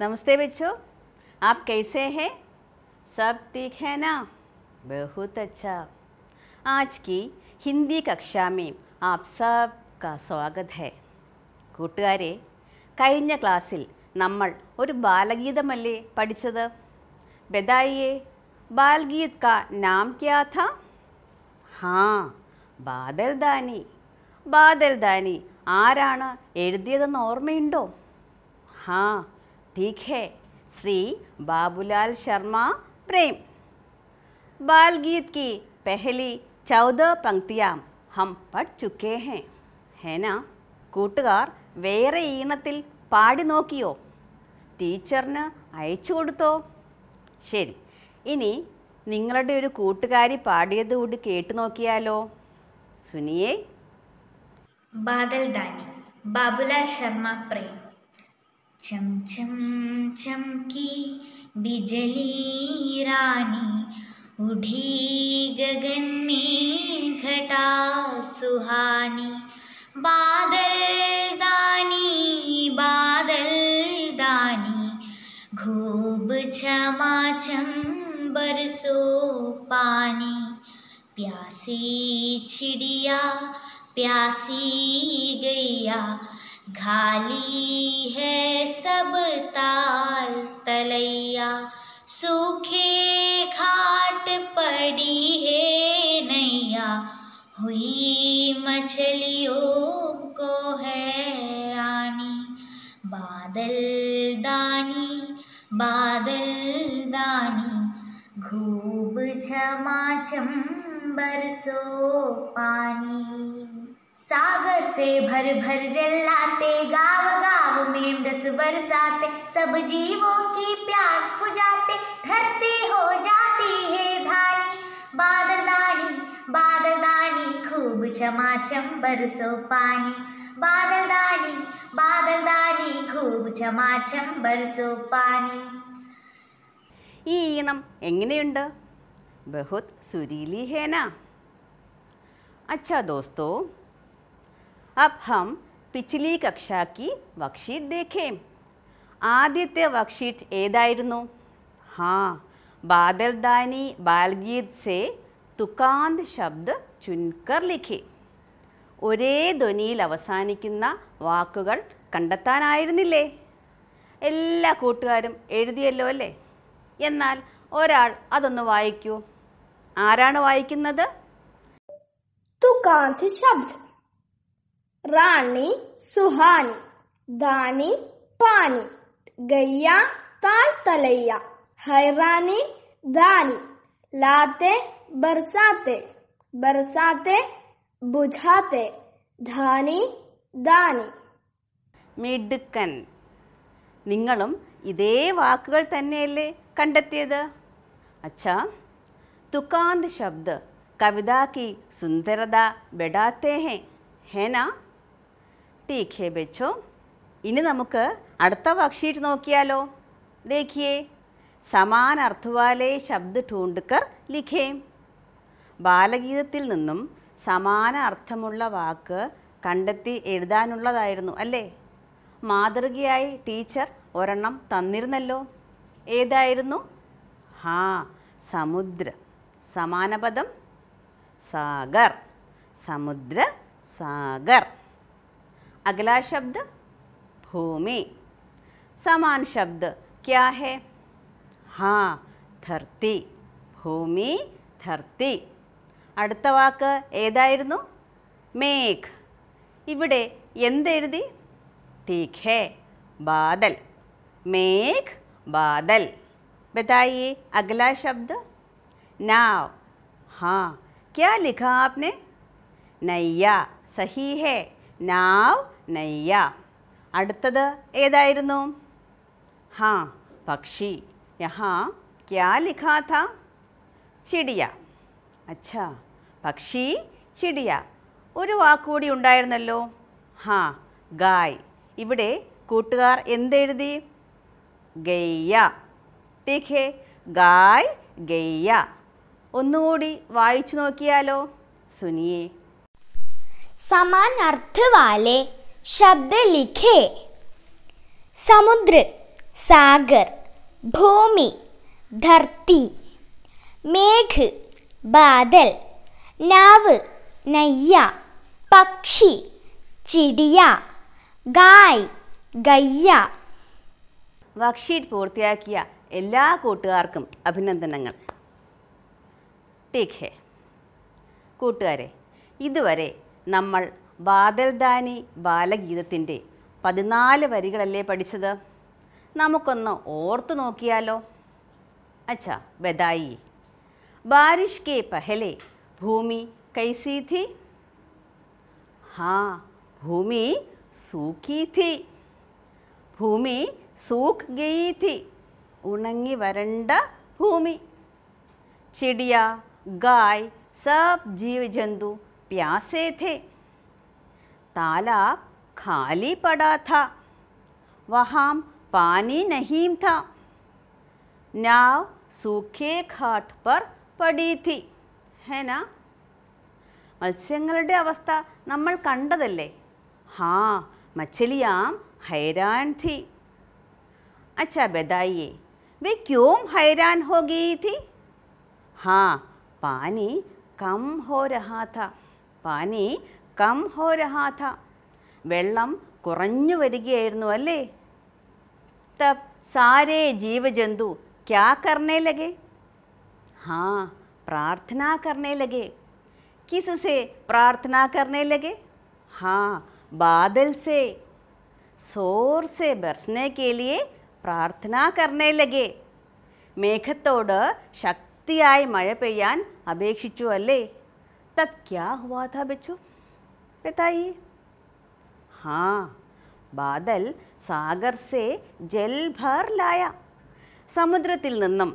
नमस्ते बच्चों आप कैसे हैं सब ठीक है ना बहुत अच्छा आज की ഹിന്ദി കക്ഷാമി ആപ് സബ്ക സ്വാഗത് ഹേ കൂട്ടുകാരെ കഴിഞ്ഞ ക്ലാസ്സിൽ നമ്മൾ ഒരു ബാലഗീതമല്ലേ പഠിച്ചത് ബദായിയെ ബാൽഗീത് കാ നാം ക്യാ ഥാ ഹാ ബാദൽദാനി ബാദൽദാനി ആരാണ് എഴുതിയതെന്ന് ഓർമ്മയുണ്ടോ ഹാ ठीक है श्री बाबूलाल शर्मा प्रेम बाल गीत की पहली चौदह पंक्तियाँ हम पढ़ चुके हैं കൂട്ടുകാർ വേറെ ഈണത്തിൽ പാടി നോക്കിയോ ടീച്ചറിന് അയച്ചു കൊടുത്തോ ശരി ഇനി നിങ്ങളുടെ ഒരു കൂട്ടുകാരി പാടിയത് കൂടി കേട്ടു നോക്കിയാലോ സുനിയെ ബാദൽ ദാനി ബാബുലാൽ ശർമ്മ പ്രേം चम चम चमकी बिजली रानी उठी गगन में घटा सुहानी बादल दानी बादल दानी खूब छमा चम बरसो पानी प्यासी चिड़िया प्यासी गैया घाली है सब ताल तलैया सूखे घाट पड़ी है नैया हुई मछलियों को हैरानी बादल दानी बादल दानी घूब छम बरसो पानी सागर से भर भर जल लाते गाव गाव में मृस बरसाते सब जीवों की प्यास बुझाते धरती हो जाती है धानी बादल दानी बादल दानी खूब चमा चम बरसो पानी बादल दानी बादल दानी खूब चमा चम बरसो पानी एंगने उंड बहुत सुरीली है ना अच्छा दोस्तों अब हम പിച്ചിലി കക്ഷാക്കി വക്ഷീറ്റ് ദേഖേം ആദ്യത്തെ വക്ഷീറ്റ് ഏതായിരുന്നു ഹാ ബാദർദാനി ബാൽഗീത് സേ തുകാന്ത് ശബ്ദ് ചുൻകർ ലിഖി ഒരേ ധ്വനിയിൽ അവസാനിക്കുന്ന വാക്കുകൾ കണ്ടെത്താനായിരുന്നില്ലേ എല്ലാ കൂട്ടുകാരും എഴുതിയല്ലോ അല്ലേ എന്നാൽ ഒരാൾ അതൊന്ന് വായിക്കൂ ആരാണ് വായിക്കുന്നത് തുകാന്ത് ശബ്ദ് റാണി സുഹാനി ദാനി പാനി ഗയ്യ താഴ്ത്തലയ്യ ഹൈറാനി ദാനി ലാത്തെ ബർസാത്തെ ബർസാത്തെ ബുജാത്തെ ധാനി ദാനി മിടുക്കൻ നിങ്ങളും ഇതേ വാക്കുകൾ തന്നെയല്ലേ കണ്ടെത്തിയത് അച്ഛാ തുക്കാന്ത് ശബ്ദ കവിതാക്കി കി സുന്ദരത ബെഡാത്തേ ഹേ ഹേ ടീക്ക് ഹെ ബെച്ചോ ഇനി നമുക്ക് അടുത്ത വർക്ക്ഷീറ്റ് നോക്കിയാലോ ദേഖിയേ സമാന അർത്ഥവാലേ ശബ്ദ് ടൂണ്ടുക്കർ ലിഖേ ബാലഗീതത്തിൽ നിന്നും സമാന അർത്ഥമുള്ള വാക്ക് കണ്ടെത്തി എഴുതാനുള്ളതായിരുന്നു അല്ലേ മാതൃകയായി ടീച്ചർ ഒരെണ്ണം തന്നിരുന്നല്ലോ ഏതായിരുന്നു ഹാ സമുദ്ര സമാനപദം സാഗർ സമുദ്ര സാഗർ अगला शब्द भूमि समान शब्द क्या है हाँ धरती भूमि धरती അടുത്ത वाक ऐसी मेघ इवे എന്തെഴുതി തീഖേ ബാദൽ മേഘ് ബാദൽ बताइए अगला शब्द नाव हाँ क्या लिखा आपने नैया सही है नाव നയ്യ അടുത്തത് ഏതായിരുന്നു ഹാ പക്ഷി യഹാ ക്യാ ലിഖാ ചിടിയ അച്ഛ പക്ഷി ചിടിയ ഒരു വാക്കുകൂടി ഉണ്ടായിരുന്നല്ലോ ഹാ ഗായ് ഇവിടെ കൂട്ടുകാർ എന്തെഴുതി ഗയ്യ ടീക്കേ ഗായ് ഗയ്യ ഒന്നുകൂടി വായിച്ചു നോക്കിയാലോ സുനിയെ സമാനാർത്ഥ വാലേ शब्द लिखे समुद्र सागर ഭൂമി ധർത്തി മേഘ് ബാദൽ നാവ് നയ്യ പക്ഷി ചിടിയ ഗായ് ഗയ്യ വർക്ക്ഷീറ്റ് പൂർത്തിയാക്കിയ എല്ലാ കൂട്ടുകാർക്കും അഭിനന്ദനങ്ങൾ ടേക്ക് ഹേ കൂട്ടുകാരെ ഇതുവരെ നമ്മൾ ബാദൽദാനി ബാലഗീതത്തിൻ്റെ പതിനാല് വരികളല്ലേ പഠിച്ചത് നമുക്കൊന്ന് ഓർത്തു നോക്കിയാലോ അച്ഛാ ബദായി ബാരിഷ് കെ പഹലെ ഭൂമി കൈസി തി ഹാ ഭൂമി സൂഖി തി ഭൂമി സൂഖ് ഗയി തി ഉണങ്ങി വരണ്ട ഭൂമി ചിടിയ ഗായ് സബ് ജീവജന്തു പ്യാസേ ഥേ तालाब खाली पड़ा था वहाँ पानी नहीं था नाव सूखे घाट पर पड़ी थी है ना മത്സ്യങ്ങളുടെ അവസ്ഥ നമ്മൾ കണ്ടതല്ലേ ഹാ മച്ചലിയാം ഹൈരാൻ തി അച്ഛാ ബതായിയെ वे क्यों हैरान हो गई थी हाँ पानी कम हो रहा था पानी कम हो रहा था वेम कुरुवे तब सारे जीव जंतु क्या करने लगे हाँ प्रार्थना करने लगे किस से प्रार्थना करने लगे हाँ बादल से शोर से बरसने के लिए प्रार्थना करने लगे मेघतोड शक्ति आई मह पेय अपेक्षित तब क्या हुआ था बच्चों बताइए हाँ ബാദൽ സാഗർസെ ജൽഭർ ലായ സമുദ്രത്തിൽ നിന്നും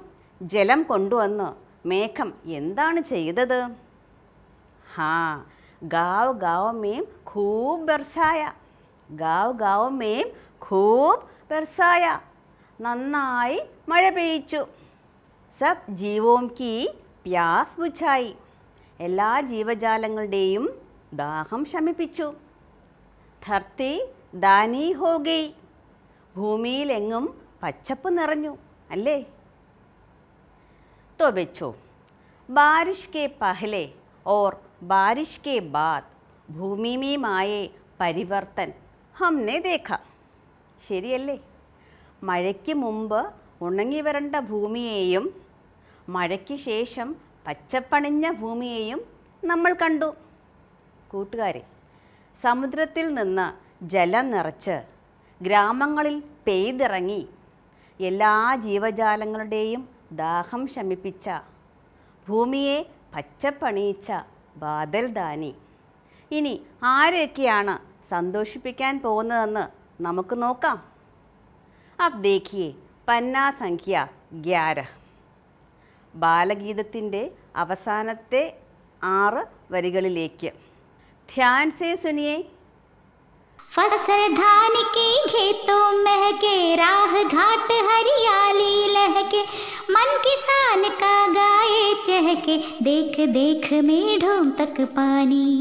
ജലം കൊണ്ടുവന്ന് മേഘം എന്താണ് ചെയ്തത് ഹാ ഗാവ് ഗാവ് മേം ഖൂബ് ബെർസായ ഗാവ് ഗാവ് മേം ഖൂബ് ബെർസായ നന്നായി മഴ പെയ്ച്ചു സബ് ജീവോം കി പ്യാസ് ബുച്ചായി എല്ലാ ജീവജാലങ്ങളുടെയും ദാഹം ശമിപ്പിച്ചു ധർത്തി ദാനീ ഹോഗി ഭൂമിയിലെങ്ങും പച്ചപ്പ് നിറഞ്ഞു അല്ലേ तो ബാരിഷ് കെ പഹലെ ഓർ ബാരിഷ് കെ ബാദ് बाद പരിവർത്തൻ ഹംനെ ദേഖ ശരിയല്ലേ മഴയ്ക്ക് മുമ്പ് ഉണങ്ങി വരണ്ട ഭൂമിയെയും മഴയ്ക്ക് ശേഷം പച്ചപ്പണിഞ്ഞ ഭൂമിയെയും നമ്മൾ കണ്ടു കൂട്ടുകാരെ സമുദ്രത്തിൽ നിന്ന് ജലം നിറച്ച് ഗ്രാമങ്ങളിൽ പെയ്തിറങ്ങി എല്ലാ ജീവജാലങ്ങളുടെയും ദാഹം ശമിപ്പിച്ച ഭൂമിയെ പച്ചപ്പണിയിച്ച ബാദൽദാനി ഇനി ആരെയൊക്കെയാണ് സന്തോഷിപ്പിക്കാൻ പോകുന്നതെന്ന് നമുക്ക് നോക്കാം അബ് ദേഖിയെ പന്ന സംഖ്യ ഗ്യാര ബാലഗീതത്തിൻ്റെ അവസാനത്തെ ആറ് വരികളിലേക്ക് ध्यान से सुनिए फसल धान के खेतों महके राह घाट हरियाली लहके मन किसान का गाए चहके देख देख मेढों तक पानी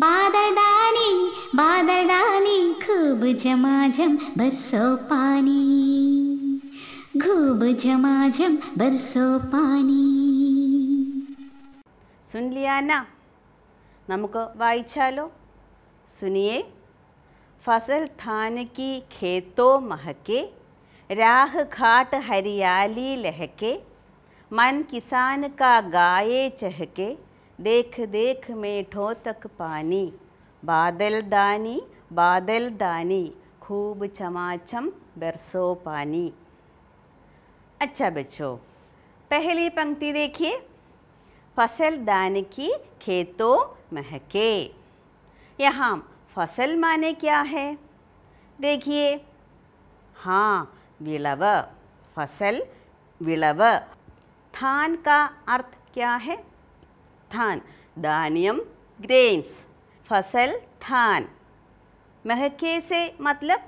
बादल दानी बादल दानी खूब जमाझम बरसो पानी खूब झमाझम बरसो पानी सुन लिया ना चालो सुनिए फसल थान की खेतो महके राह घाट हरियाली लहके मन किसान का गाये चहके देख देख मेठों तक पानी बादल दानी बादल दानी खूब चमाचम बरसो पानी अच्छा बच्चों पहली पंक्ति देखिए फसल दान की खेतों महके यहाँ फसल माने क्या है देखिए हाँ विलव फसल विलव थान का अर्थ क्या है थान धान्यम ग्रेन्स फसल थान महके से मतलब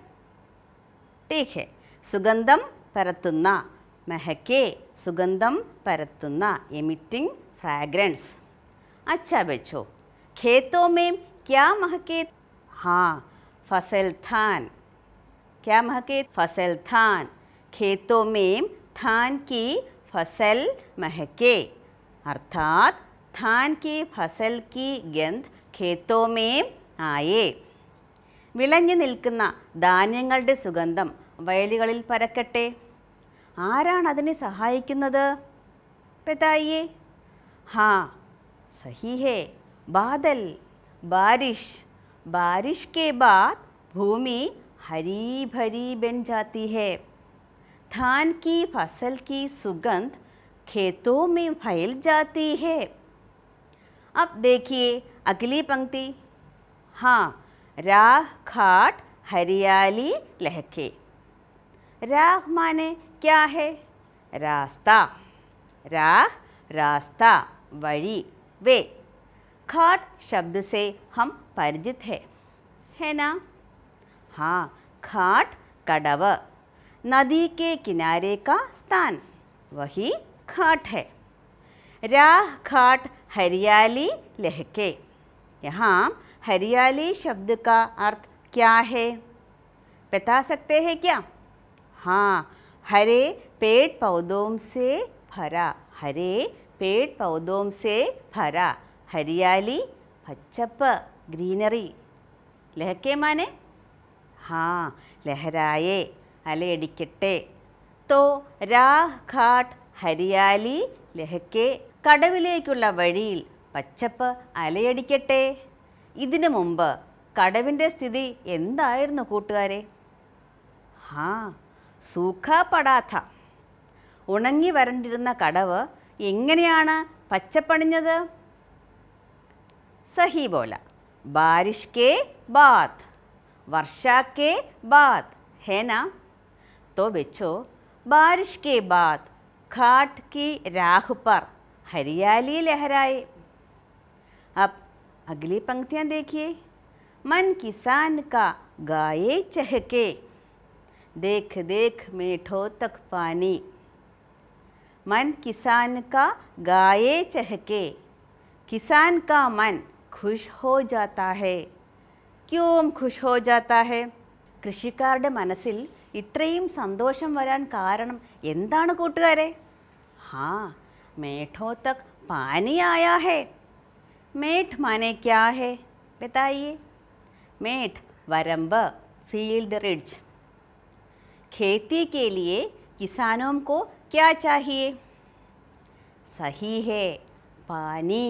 ठीक है सुगंधम परतुन्ना महके सुगंधम परतुन्ना एमिटिंग फ्रैग्रेंस अच्छा बच्चों खेतों में क्या महके हाँ फसल थान क्या महके फसल थान खेतों में थान की फसल महके अर्थात धान की फसल की ഗന്ധ് ഖേത്തോമേം ആയേ വിളഞ്ഞു നിൽക്കുന്ന ധാന്യങ്ങളുടെ സുഗന്ധം വയലുകളിൽ പരക്കട്ടെ ആരാണ് അതിനെ സഹായിക്കുന്നത് പെതായേ हाँ सही है बादल बारिश बारिश के बाद भूमि हरी भरी बन जाती है धान की फसल की सुगंध खेतों में फैल जाती है अब देखिए अगली पंक्ति हाँ राह खाट हरियाली लहके राह माने क्या है रास्ता राह रास्ता वड़ी वे खाट शब्द से हम परिचित है है ना हाँ खाट कड़व नदी के किनारे का स्थान वही खाट है राह खाट हरियाली लहके यहाँ हरियाली शब्द का अर्थ क्या है बता सकते हैं क्या हाँ हरे पेड़ पौधों से भरा हरे പേഡ് പൗദോംസേ ഭര ഹരിയാലി പച്ചപ്പ് ഗ്രീനറി ലഹക്കെ മാനെ ഹാ ലഹരായേ അലയടിക്കട്ടെ തോ രാഹ് ഘാട്ട് ഹരിയാലി ലഹക്കെ കടവിലേക്കുള്ള വഴിയിൽ പച്ചപ്പ് അലയടിക്കട്ടെ ഇതിനു മുമ്പ് കടവിൻ്റെ സ്ഥിതി എന്തായിരുന്നു കൂട്ടുകാരെ ഹാ സൂഖ പടാഥ ഉണങ്ങി വരണ്ടിരുന്ന കടവ് എങ്ങനെയാണ് പച്ചപ്പണിഞ്ഞത് സഹി ബോല ബാരിഷ് കെ ബാത് വർഷ കെ ബാത് ഹേന तो बेचो बारिश के बाद घाट की राह पर हरियाली लहराए अब अगली पंक्तियाँ देखिए मन किसान का गाये चहके देख देख मेठों तक पानी मन किसान का गाये चहके किसान का मन खुश हो जाता है क्यों खुश हो जाता है कृषि मनसिल इत्र सोषम वराण कूट हाँ मेठो तक पानी आया है मेठ माने क्या है बताइए मेठ वरम्ब फील्ड रिज खेती के लिए किसानों को क्या चाहिए सही है पानी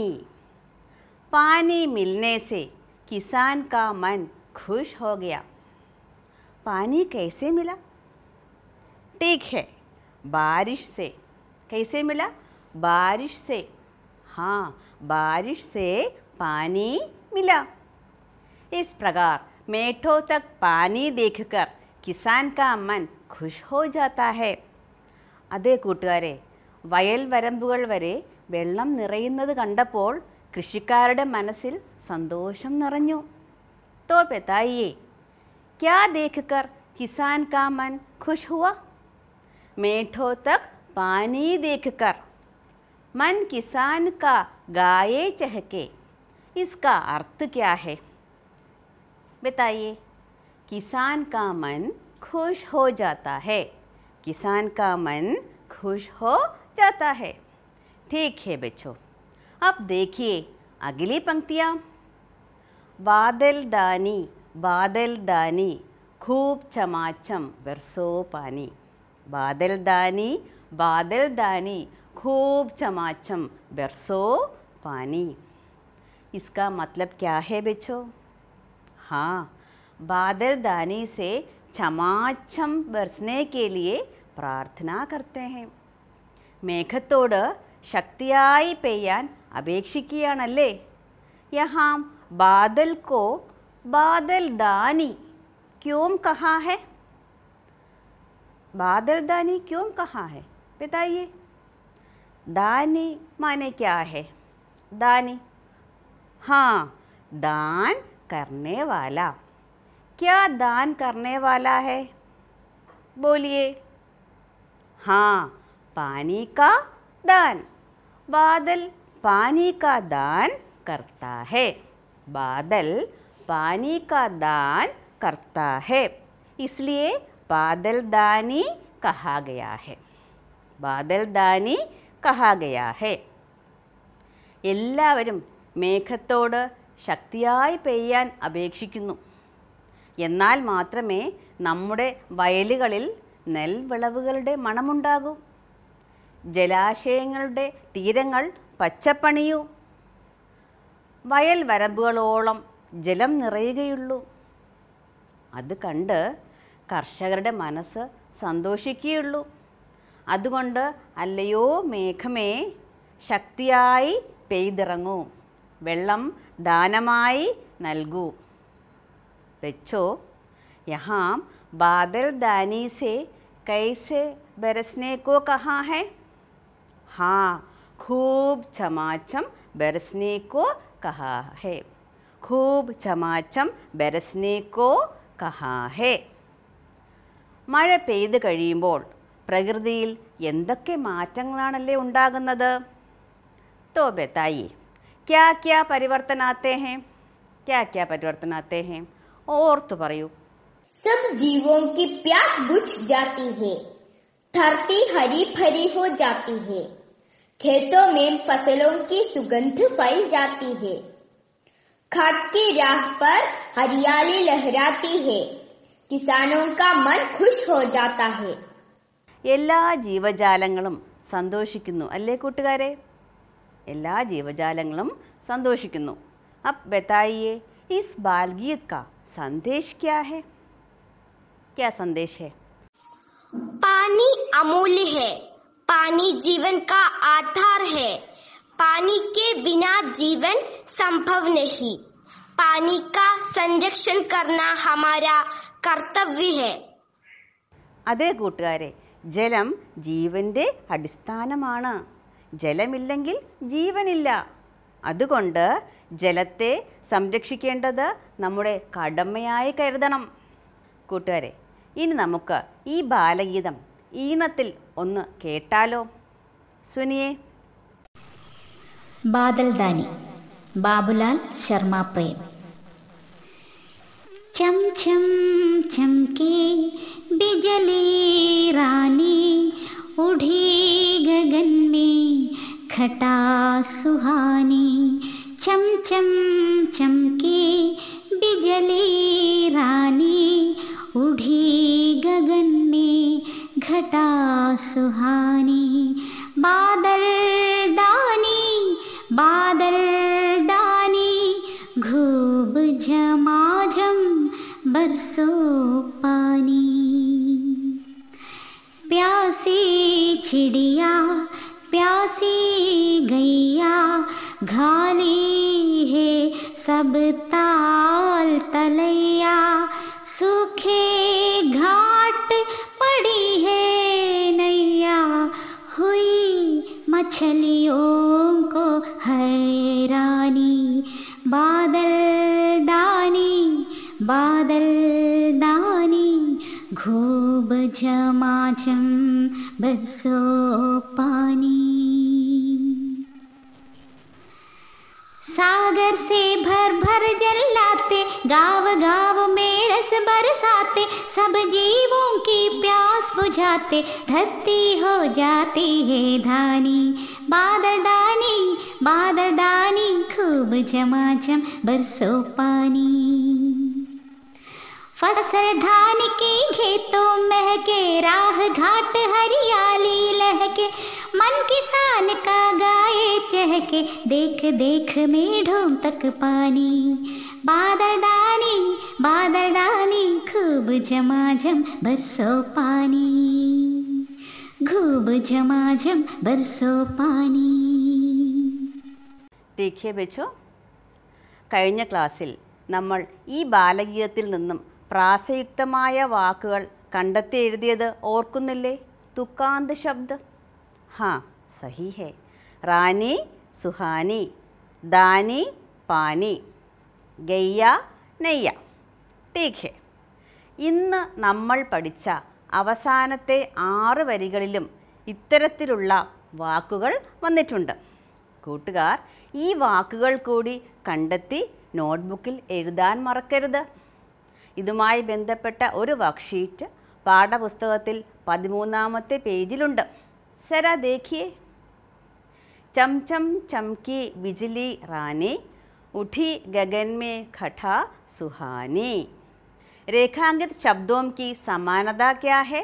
पानी मिलने से किसान का मन खुश हो गया पानी कैसे मिला ठीक है बारिश से कैसे मिला बारिश से हाँ बारिश से पानी मिला इस प्रकार मेठों तक पानी देखकर किसान का मन खुश हो जाता है അതെ കൂട്ടുകാരെ വയൽ വരമ്പുകൾ വരെ വെള്ളം നിറയുന്നത് കണ്ടപ്പോൾ കൃഷിക്കാരുടെ മനസ്സിൽ സന്തോഷം നിറഞ്ഞു തോ പെത്തായിയെ ക്യാ ദേഖർ കിസാൻ കാ മൻ ഖുഷ് ഹുവ മേഠോ തക് പാനി ദേഖർ മൻ കിസാൻ കാ ഗായേ ചഹക്കെ इसका അർത്ഥ क्या है बताइए किसान का मन खुश हो जाता है किसान का मन खुश हो जाता है ठीक है बच्चों अब देखिए अगली पंक्तियाँ बादल दानी बादल दानी खूब चमाचम बरसो पानी बादल दानी बादल दानी खूब चमाचम बरसो पानी इसका मतलब क्या है बेचो हाँ बादल दानी से चमाचम बरसने के लिए प्रार्थना करते हैं मेघतोड शक्ति अपेक्षल यहाँ बादल को बादल दानी क्यों कहा है बादल दानी क्यों कहा है बताइए दानी माने क्या है दानी हाँ दान करने वाला क्या दान करने वाला है बोलिए हाँ पानी का दान बादल पानी का दान करता है बादल पानी का दान करता है इसलिए बादल दानी कहा गया है बादल दानी कहा गया है എല്ലാവരും മേഘത്തോട് ശക്തിയായി പെയ്യാൻ അപേക്ഷിക്കുന്നു എന്നാൽ മാത്രമേ നമ്മുടെ വയലുകളിൽ നെൽവിളവുകളുടെ മണമുണ്ടാകും ജലാശയങ്ങളുടെ തീരങ്ങൾ പച്ചപ്പണിയൂ വയൽ വരമ്പുകളോളം ജലം നിറയുകയുള്ളൂ അത് കണ്ട് കർഷകരുടെ മനസ്സ് സന്തോഷിക്കുകയുള്ളൂ അതുകൊണ്ട് അല്ലയോ മേഘമേ ശക്തിയായി പെയ്തിറങ്ങൂ വെള്ളം ദാനമായി നൽകൂ വെച്ചോ യഹാം बादल दानी से कैसे बरसने को कहा है हाँ खूब चमाचम बरसने को कहा है खूब चमाचम बरसने को कहा है മഴ പെയ്ത് കഴിയുമ്പോൾ പ്രകൃതിയിൽ എന്തൊക്കെ तो बताइए क्या क्या परिवर्तन आते हैं क्या क्या परिवर्तन आते हैं ഓർത്തു പറയൂ सब जीवों की प्यास बुझ जाती है धरती हरी भरी हो जाती है खेतों में फसलों की सुगंध फैल जाती है खाद की राह पर हरियाली लहराती है किसानों का मन खुश हो जाता है എല്ലാ ജീവജാലങ്ങളും സന്തോഷിക്കുന്നു അല്ലേ കൂട്ടുകാരെ എല്ലാ ജീവജാലങ്ങളും സന്തോഷിക്കുന്നു അപ് ബത്തായിയെ ഇസ് ബാൽഗീത് കാ സന്ദേശ് ക്യാ ഹേ क्या संदेश है पानी अमूल्य है पानी जीवन का आधार है पानी के बिना जीवन संभव नहीं पानी का संरक्षण करना हमारा कर्तव्य है അതെ കൂട്ടുകാരെ ജലം ജീവന്റെ അടിസ്ഥാനമാണ് ജലമില്ലെങ്കിൽ ജീവനില്ല അതുകൊണ്ട് ജലത്തെ സംരക്ഷിക്കേണ്ടത് നമ്മുടെ കടമയായി കരുതണം കൂട്ടുകാരെ ഇനി നമുക്ക് ഈ ബാലഗീതം ഈണത്തിൽ ഒന്ന് കേട്ടാലോ സുനിയെ ബാദൽദാനി ബാബുലാൽ ശർമ്മ പ്രേം ചം ചം ചംകി ബിജലി റാനി ഉഠി ഗഗൻ മേ ഘട്ടാ സുഹാനി ചം ചം ചംകി ബിജലി റാനി उठी गगन में घटा सुहानी बादल दानी बादल दानी घूब झमाझम बरसो पानी प्यासी चिड़िया प्यासी गैया घाली है सब ताल तलैया सूखे घाट पड़ी है नैया हुई मछलियों को हैरानी बादल दानी बादल दानी घूब झमाझम बरसो पानी सागर से भर भर जल लाते गाँव गाँव में रस बरसाते सब जीवों की प्यास बुझाते धरती हो जाती है धानी बाददानी दानी खूब झमाझम बरसो पानी धान के खेतों महके राह घाट हरियाली लहके मन किसान का गाए चहके देख देख मेढों तक पानी बादल दानी बादल दानी खूब जम बरसो पानी खूब जम बरसो पानी देखिए बच्चों കഴിഞ്ഞ ക്ലാസ്സിൽ നമ്മൾ ഈ ബാലഗീതത്തിൽ നിന്നും പ്രാസയുക്തമായ വാക്കുകൾ കണ്ടെത്തി എഴുതിയത് ഓർക്കുന്നില്ലേ തുക്കാന്ത് ശബ്ദം ഹാ സഹിഹേ റാനി സുഹാനി ദാനി പാനി ഗയ്യ നെയ്യ ടീഖേ ഇന്ന് നമ്മൾ പഠിച്ച അവസാനത്തെ ആറ് വരികളിലും ഇത്തരത്തിലുള്ള വാക്കുകൾ വന്നിട്ടുണ്ട് കൂട്ടുകാർ ഈ വാക്കുകൾ കൂടി കണ്ടെത്തി നോട്ട്ബുക്കിൽ എഴുതാൻ മറക്കരുത് ഇതുമായി ബന്ധപ്പെട്ട ഒരു വർക്ക്ഷീറ്റ് പാഠപുസ്തകത്തിൽ പതിമൂന്നാമത്തെ പേജിലുണ്ട് സര ദേഖിയേ ചംചം ചംകി ബിജിലി റാനി उठी गगन में സുഹാനി सुहानी രേഖാങ്കിത് ശബ്ദവും കി സമാനത ക്യാ ഹെ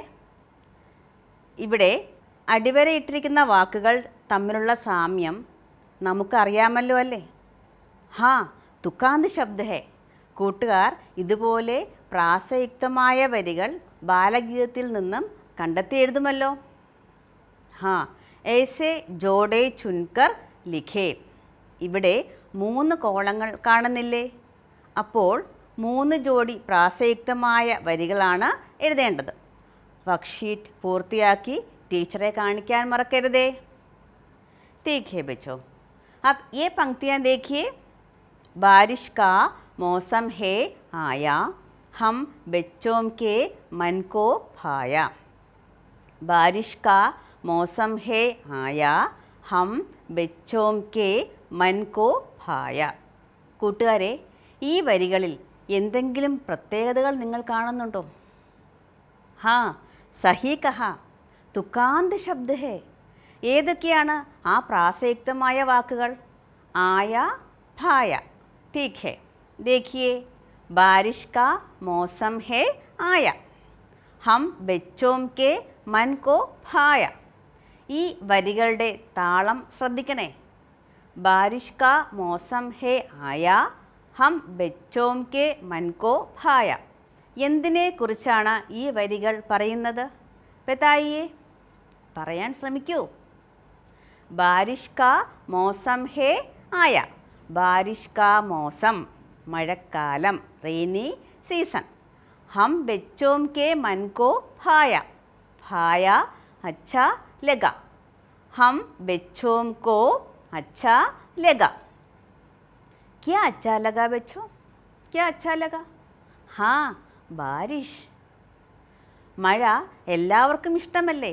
ഇവിടെ അടിവരയിട്ടിരിക്കുന്ന വാക്കുകൾ തമ്മിലുള്ള സാമ്യം നമുക്കറിയാമല്ലോ അല്ലേ ഹാ തുക്കാന്ത് ശബ്ദ ഹേ കൂട്ടുകാർ ഇതുപോലെ പ്രാസയുക്തമായ വരികൾ ബാലഗീതത്തിൽ നിന്നും കണ്ടെത്തി എഴുതുമല്ലോ ഹാ എ ജോഡേ ചുൻകർ ലിഖേ ഇവിടെ മൂന്ന് കോളങ്ങൾ കാണുന്നില്ലേ അപ്പോൾ മൂന്ന് ജോഡി പ്രാസയുക്തമായ വരികളാണ് എഴുതേണ്ടത് വർക്ക്ഷീറ്റ് പൂർത്തിയാക്കി ടീച്ചറെ കാണിക്കാൻ മറക്കരുതേ ठीक है बच्चों अब ये पंक्तियाँ देखिए बारिश का മോസം ഹേ ആയ ഹം ബച്ചോം കെ മൻകോ ഭായ ബാരിഷ് കാ മോസം ഹേ ആയ ഹം ബച്ചോം കെ മൻകോ ഭായ കൂട്ടുകാരെ ഈ വരികളിൽ എന്തെങ്കിലും പ്രത്യേകതകൾ നിങ്ങൾ കാണുന്നുണ്ടോ ഹാ സഹി കഹ തുക്കാന്ത് ശബ്ദ ഹേ ഏതൊക്കെയാണ് ആ പ്രാസയുക്തമായ വാക്കുകൾ ആയ ഭായ ടീക്ക് ഹേ देखिए बारिश का मौसम है आया ഹം ബച്ചോം കെ മൻകോ ഭായ ഈ വരികളുടെ താളം ശ്രദ്ധിക്കണേ ബാരിഷ് കാ മോസം ഹേ ആയ ഹം ബച്ചോം കെ മൻകോ ഭായ എന്തിനെ കുറിച്ചാണ് ഈ വരികൾ പറയുന്നത് പെതായിയെ പറയാൻ ശ്രമിക്കൂ ബാരിഷ് കാ മോസം ഹേ ആയ ബാരിഷ് കാ മോസം മഴക്കാലം റെയിനി സീസൺ ഹം ബെച്ചോം കെ മൻകോ ഭായ ഭായ അച്ഛ ലഗ ഹം ബെച്ചോം കോ അച്ഛ ലഗ क्या अच्छा लगा बच्चों क्या अच्छा लगा ഹാ ബാരിഷ് മഴ എല്ലാവർക്കും ഇഷ്ടമല്ലേ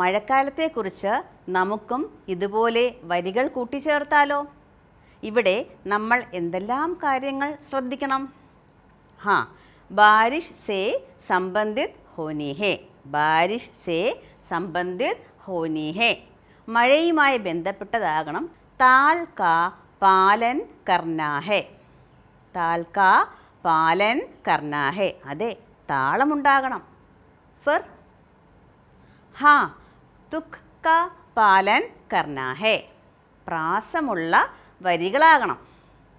മഴക്കാലത്തെക്കുറിച്ച് നമുക്കും ഇതുപോലെ വരികൾ കൂട്ടിച്ചേർത്താലോ ഇവിടെ നമ്മൾ എന്തെല്ലാം കാര്യങ്ങൾ ശ്രദ്ധിക്കണം ഹാ ബാരിഷ് സേ സംബന്ധിത് ഹോനി ഹേ ബാരിഷ് സേ സംബന്ധിത് ഹോനി ഹേ മഴയുമായി ബന്ധപ്പെട്ടതാകണം താൽ കാ പാലൻ കർണാഹേ താൽ കാ പാലൻ കർണാഹേ അതെ താളമുണ്ടാകണം ഫർ ഹാ തുക് കാ പാലൻ കർണാഹേ പ്രാസമുള്ള വരികളാകണം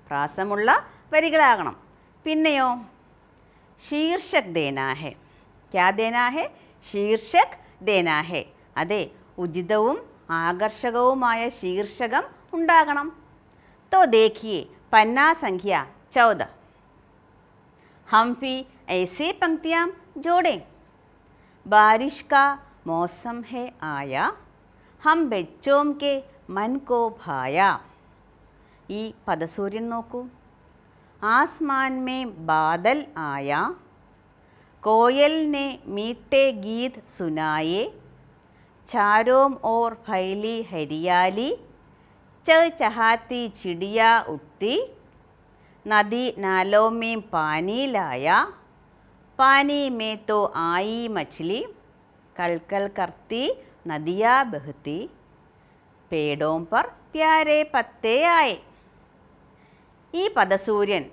പ്രാസമുള്ള വരികളാകണം പിന്നെയോ ശീർഷക് ദേനാഹെ ക്യാ ദേനാഹെ ശീർഷക് ദേനാഹെ അതെ ഉചിതവും ആകർഷകവുമായ ശീർഷകം ഉണ്ടാകണം തോ ദേഖിയെ പന്നാ സംഖ്യ ചൗദ ഹംഫി ഐസെ പങ്ക്തിയാം पंक्तियाँ जोड़ें बारिश का मौसम है आया हम बच्चों के मन को ഈ പദസൂര്യൻ നോക്കൂ ആസ്മാൻമേ ബാദൽ ആയ കോയലിനെ മീട്ടെ ഗീത് സുനായെ ചാരോം ഓർ ഫൈലി ഹരിയാലി ച ചഹാത്തി ചിടിയ ഉത്തി നദി നാലോമേം പാനിയിലായ പാനി മേത്തോ ആയി മച്ചിലി കൽക്കൽ കർത്തി നദിയാ ബഹുത്തി പേടോം പർ പ്യാരെ പത്തേ ആയേ ഈ പദസൂര്യൻ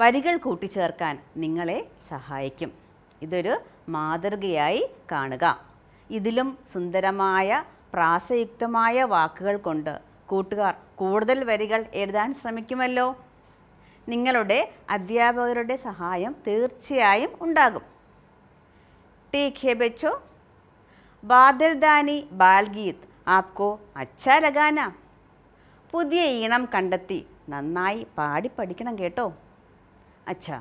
വരികൾ കൂട്ടിച്ചേർക്കാൻ നിങ്ങളെ സഹായിക്കും ഇതൊരു മാതൃകയായി കാണുക ഇതിലും സുന്ദരമായ പ്രാസയുക്തമായ വാക്കുകൾ കൊണ്ട് കൂട്ടുകാർ കൂടുതൽ വരികൾ എഴുതാൻ ശ്രമിക്കുമല്ലോ നിങ്ങളുടെ അധ്യാപകരുടെ സഹായം തീർച്ചയായും ഉണ്ടാകും ടീക്ക് ഹെ ബച്ചോ ബാദൽദാനി ബാൽഗീത് ആപ്കോ അച്ഛാ ലഗാന പുതിയ ഈണം കണ്ടെത്തി നന്നായി പാടി പഠിക്കണം കേട്ടോ അച്ഛാ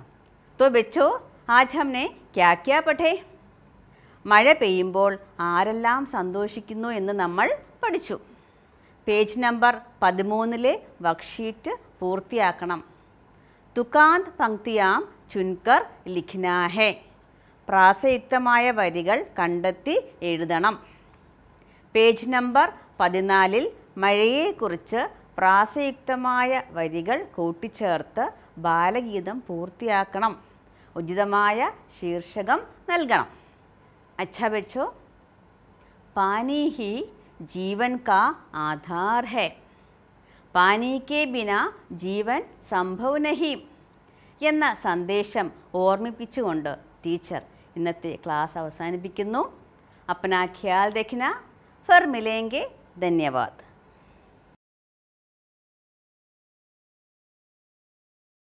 തോ ബെച്ചോ ആജ് ഹംനെ ക്യാ ക്യാ പഠേ മഴ പെയ്യുമ്പോൾ ആരെല്ലാം സന്തോഷിക്കുന്നു എന്ന് നമ്മൾ പഠിച്ചു പേജ് നമ്പർ പതിമൂന്നിലെ വർക്ക്ഷീറ്റ് പൂർത്തിയാക്കണം തുക്കാന്ത് പങ്ക്തിയാം ചുൻകർ ലിഖ്നാഹെ പ്രാസയുക്തമായ വരികൾ കണ്ടെത്തി എഴുതണം പേജ് നമ്പർ പതിനാലിൽ മഴയെക്കുറിച്ച് പ്രാസയുക്തമായ വരികൾ കൂട്ടിച്ചേർത്ത് ബാലഗീതം പൂർത്തിയാക്കണം ഉചിതമായ ശീർഷകം നൽകണം അച്ഛാ ബച്ചോ പാനി ഹി ജീവൻ കാ ആധാർ ഹെ പാനി കെ ബിന ജീവൻ സംഭവ നഹി എന്ന സന്ദേശം ഓർമ്മിപ്പിച്ചുകൊണ്ട് ടീച്ചർ ഇന്നത്തെ ക്ലാസ് അവസാനിപ്പിക്കുന്നു അപ്പന ഖ്യാൽ ദഖിന ഫർ മിലേങ്കെ ധന്യവാദ്